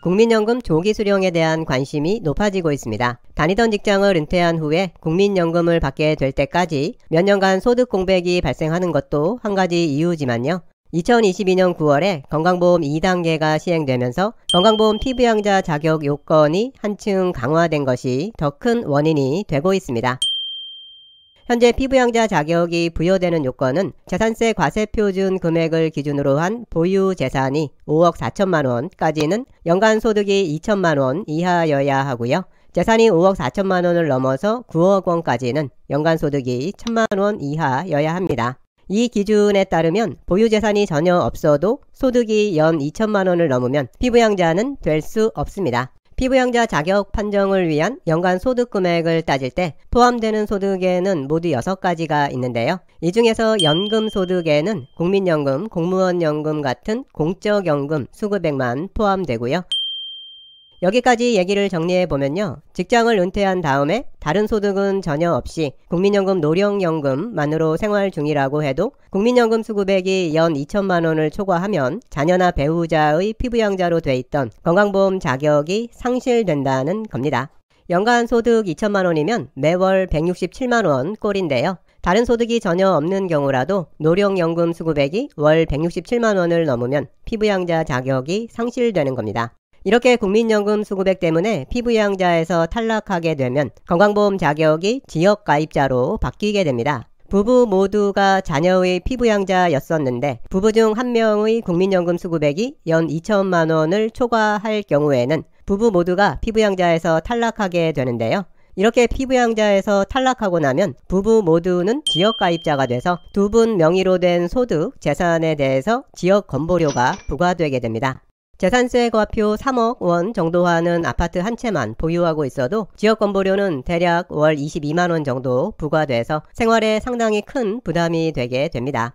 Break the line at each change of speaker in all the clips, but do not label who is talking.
국민연금 조기 수령에 대한 관심이 높아지고 있습니다. 다니던 직장을 은퇴한 후에 국민연금을 받게 될 때까지 몇 년간 소득 공백이 발생하는 것도 한 가지 이유지만요. 2022년 9월에 건강보험 2단계가 시행되면서 건강보험 피부양자 자격 요건이 한층 강화된 것이 더 큰 원인이 되고 있습니다. 현재 피부양자 자격이 부여되는 요건은 재산세 과세표준 금액을 기준으로 한 보유 재산이 5억 4천만 원까지는 연간 소득이 2천만 원 이하여야 하고요. 재산이 5억 4천만 원을 넘어서 9억 원까지는 연간 소득이 1천만 원 이하여야 합니다. 이 기준에 따르면 보유재산이 전혀 없어도 소득이 연 2천만 원을 넘으면 피부양자는 될 수 없습니다. 피부양자 자격 판정을 위한 연간 소득 금액을 따질 때 포함되는 소득에는 모두 6가지가 있는데요. 이 중에서 연금 소득에는 국민연금, 공무원연금 같은 공적연금 수급액만 포함되고요. 여기까지 얘기를 정리해보면요. 직장을 은퇴한 다음에 다른 소득은 전혀 없이 국민연금 노령연금만으로 생활 중이라고 해도 국민연금 수급액이 연 2천만 원을 초과하면 자녀나 배우자의 피부양자로 돼 있던 건강보험 자격이 상실된다는 겁니다. 연간 소득 2천만 원이면 매월 167만 원 꼴인데요. 다른 소득이 전혀 없는 경우라도 노령연금 수급액이 월 167만 원을 넘으면 피부양자 자격이 상실되는 겁니다. 이렇게 국민연금 수급액 때문에 피부양자에서 탈락하게 되면 건강보험 자격이 지역가입자로 바뀌게 됩니다. 부부 모두가 자녀의 피부양자였었는데 부부 중 한 명의 국민연금 수급액이 연 2천만 원을 초과할 경우에는 부부 모두가 피부양자에서 탈락하게 되는데요. 이렇게 피부양자에서 탈락하고 나면 부부 모두는 지역가입자가 돼서 두 분 명의로 된 소득, 재산에 대해서 지역건보료가 부과되게 됩니다. 재산세 과표 3억 원 정도 하는 아파트 한 채만 보유하고 있어도 지역건보료는 대략 월 22만 원 정도 부과돼서 생활에 상당히 큰 부담이 되게 됩니다.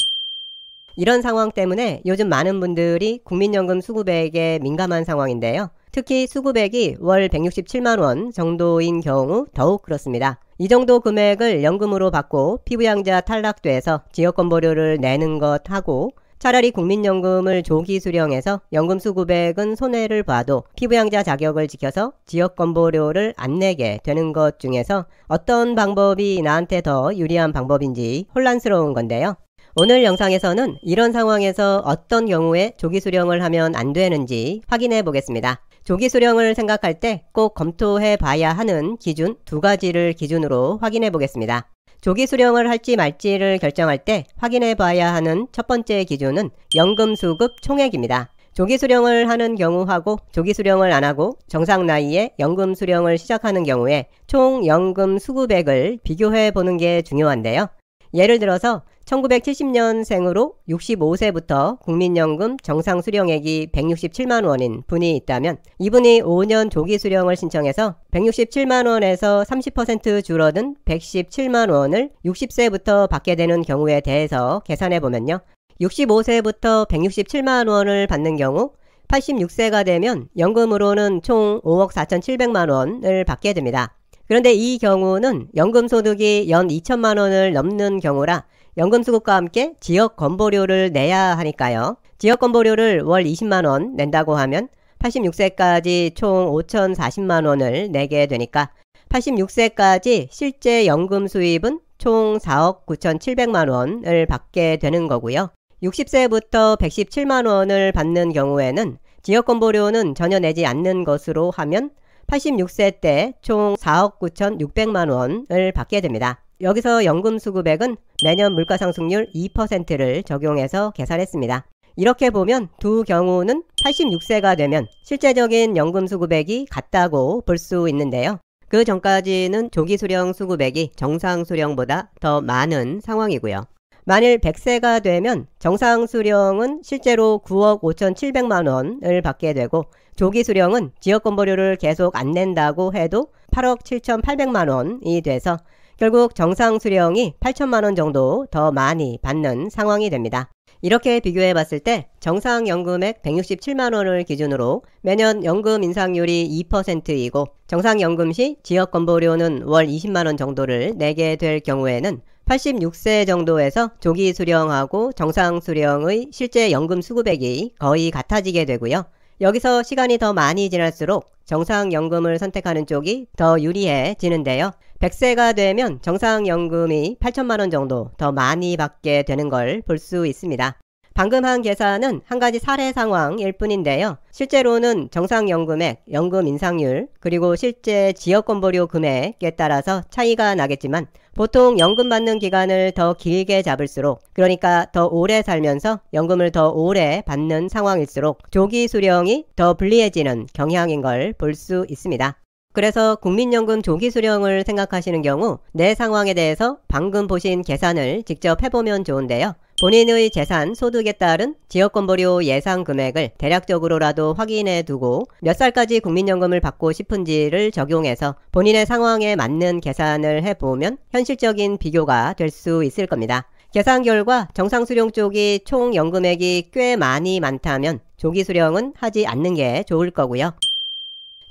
이런 상황 때문에 요즘 많은 분들이 국민연금 수급액에 민감한 상황인데요. 특히 수급액이 월 167만 원 정도인 경우 더욱 그렇습니다. 이 정도 금액을 연금으로 받고 피부양자 탈락돼서 지역건보료를 내는 것하고 차라리 국민연금을 조기 수령해서 연금 수급액은 손해를 봐도 피부양자 자격을 지켜서 지역건보료를 안 내게 되는 것 중에서 어떤 방법이 나한테 더 유리한 방법인지 혼란스러운 건데요. 오늘 영상에서는 이런 상황에서 어떤 경우에 조기 수령을 하면 안 되는지 확인해 보겠습니다. 조기 수령을 생각할 때 꼭 검토해 봐야 하는 기준 두 가지를 기준으로 확인해 보겠습니다. 조기 수령을 할지 말지를 결정할 때 확인해 봐야 하는 첫 번째 기준은 연금 수급 총액입니다. 조기 수령을 하는 경우하고 조기 수령을 안 하고 정상 나이에 연금 수령을 시작하는 경우에 총 연금 수급액을 비교해 보는 게 중요한데요. 예를 들어서 1970년생으로 65세부터 국민연금 정상 수령액이 167만 원인 분이 있다면 이분이 5년 조기 수령을 신청해서 167만 원에서 30% 줄어든 117만 원을 60세부터 받게 되는 경우에 대해서 계산해 보면요. 65세부터 167만 원을 받는 경우 86세가 되면 연금으로는 총 5억 4,700만 원을 받게 됩니다. 그런데 이 경우는 연금소득이 연 2천만 원을 넘는 경우라 연금수급과 함께 지역 건보료를 내야 하니까요. 지역 건보료를 월 20만원 낸다고 하면 86세까지 총 5,040만원을 내게 되니까 86세까지 실제 연금 수입은 총 4억 9,700만원을 받게 되는 거고요. 60세부터 117만원을 받는 경우에는 지역건보료는 전혀 내지 않는 것으로 하면 86세 때 총 4억 9,600만원을 받게 됩니다. 여기서 연금수급액은 매년 물가상승률 2%를 적용해서 계산했습니다. 이렇게 보면 두 경우는 86세가 되면 실제적인 연금수급액이 같다고 볼 수 있는데요. 그 전까지는 조기 수령 수급액이 정상 수령보다 더 많은 상황이고요. 만일 100세가 되면 정상 수령은 실제로 9억 5,700만 원을 받게 되고 조기 수령은 지역건보료를 계속 안 낸다고 해도 8억 7,800만 원이 돼서 결국 정상 수령이 8천만 원 정도 더 많이 받는 상황이 됩니다. 이렇게 비교해 봤을 때 정상 연금액 167만 원을 기준으로 매년 연금 인상률이 2%이고 정상 연금 시 지역 건보료는 월 20만 원 정도를 내게 될 경우에는 86세 정도에서 조기 수령하고 정상 수령의 실제 연금 수급액이 거의 같아지게 되고요. 여기서 시간이 더 많이 지날수록 정상연금을 선택하는 쪽이 더 유리해지는데요. 100세가 되면 정상연금이 8천만원 정도 더 많이 받게 되는 걸 볼 수 있습니다. 방금 한 계산은 한 가지 사례 상황일 뿐인데요. 실제로는 정상연금액, 연금 인상률, 그리고 실제 지역건보료 금액에 따라서 차이가 나겠지만 보통 연금 받는 기간을 더 길게 잡을수록 그러니까 더 오래 살면서 연금을 더 오래 받는 상황일수록 조기 수령이 더 불리해지는 경향인 걸 볼 수 있습니다. 그래서 국민연금 조기 수령을 생각하시는 경우 내 상황에 대해서 방금 보신 계산을 직접 해보면 좋은데요. 본인의 재산, 소득에 따른 지역건보료 예상 금액을 대략적으로라도 확인해 두고 몇 살까지 국민연금을 받고 싶은지를 적용해서 본인의 상황에 맞는 계산을 해보면 현실적인 비교가 될 수 있을 겁니다. 계산 결과 정상 수령 쪽이 총 연금액이 꽤 많이 많다면 조기 수령은 하지 않는 게 좋을 거고요.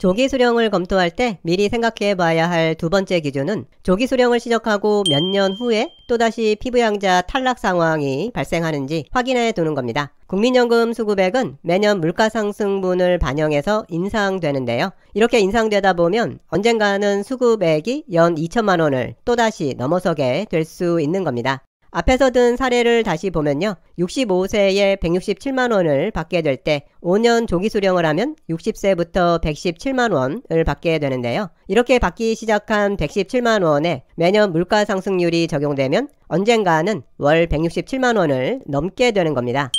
조기 수령을 검토할 때 미리 생각해 봐야 할 두 번째 기준은 조기 수령을 시작하고 몇 년 후에 또다시 피부양자 탈락 상황이 발생하는지 확인해 두는 겁니다. 국민연금 수급액은 매년 물가상승분을 반영해서 인상되는데요. 이렇게 인상되다 보면 언젠가는 수급액이 연 2천만 원을 또다시 넘어서게 될 수 있는 겁니다. 앞에서 든 사례를 다시 보면요. 65세에 167만 원을 받게 될 때 5년 조기 수령을 하면 60세부터 117만 원을 받게 되는데요. 이렇게 받기 시작한 117만 원에 매년 물가 상승률이 적용되면 언젠가는 월 167만 원을 넘게 되는 겁니다.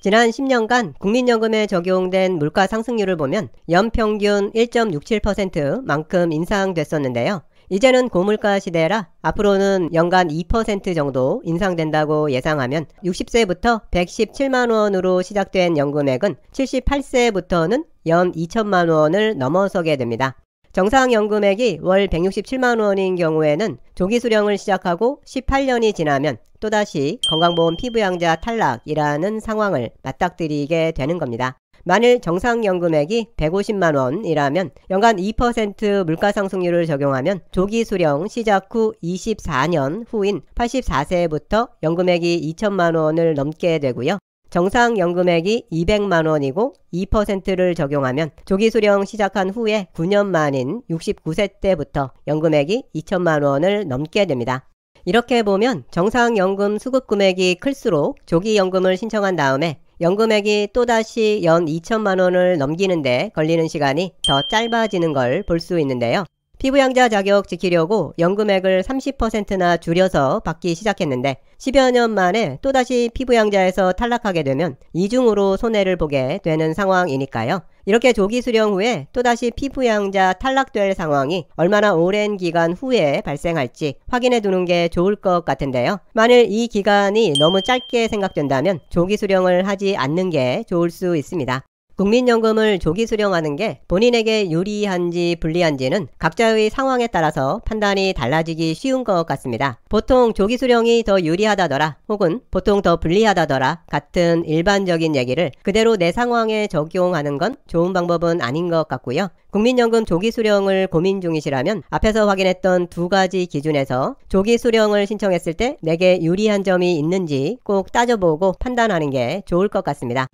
지난 10년간 국민연금에 적용된 물가 상승률을 보면 연평균 1.67%만큼 인상됐었는데요. 이제는 고물가 시대라 앞으로는 연간 2% 정도 인상된다고 예상하면 60세부터 117만원으로 시작된 연금액은 78세부터는 연 2천만원을 넘어서게 됩니다. 정상연금액이 월 167만원인 경우에는 조기 수령을 시작하고 18년이 지나면 또다시 건강보험 피부양자 탈락이라는 상황을 맞닥뜨리게 되는 겁니다. 만일 정상연금액이 150만 원이라면 연간 2% 물가상승률을 적용하면 조기 수령 시작 후 24년 후인 84세부터 연금액이 2천만 원을 넘게 되고요. 정상연금액이 200만 원이고 2%를 적용하면 조기 수령 시작한 후에 9년 만인 69세 때부터 연금액이 2천만 원을 넘게 됩니다. 이렇게 보면 정상연금 수급금액이 클수록 조기연금을 신청한 다음에 연금액이 또다시 연 2천만 원을 넘기는데 걸리는 시간이 더 짧아지는 걸 볼 수 있는데요. 피부양자 자격 지키려고 연금액을 30%나 줄여서 받기 시작했는데 10여 년 만에 또다시 피부양자에서 탈락하게 되면 이중으로 손해를 보게 되는 상황이니까요. 이렇게 조기 수령 후에 또다시 피부양자 탈락될 상황이 얼마나 오랜 기간 후에 발생할지 확인해 두는 게 좋을 것 같은데요. 만일 이 기간이 너무 짧게 생각된다면 조기 수령을 하지 않는 게 좋을 수 있습니다. 국민연금을 조기 수령하는 게 본인에게 유리한지 불리한지는 각자의 상황에 따라서 판단이 달라지기 쉬운 것 같습니다. 보통 조기 수령이 더 유리하다더라 혹은 보통 더 불리하다더라 같은 일반적인 얘기를 그대로 내 상황에 적용하는 건 좋은 방법은 아닌 것 같고요. 국민연금 조기 수령을 고민 중이시라면 앞에서 확인했던 두 가지 기준에서 조기 수령을 신청했을 때 내게 유리한 점이 있는지 꼭 따져보고 판단하는 게 좋을 것 같습니다.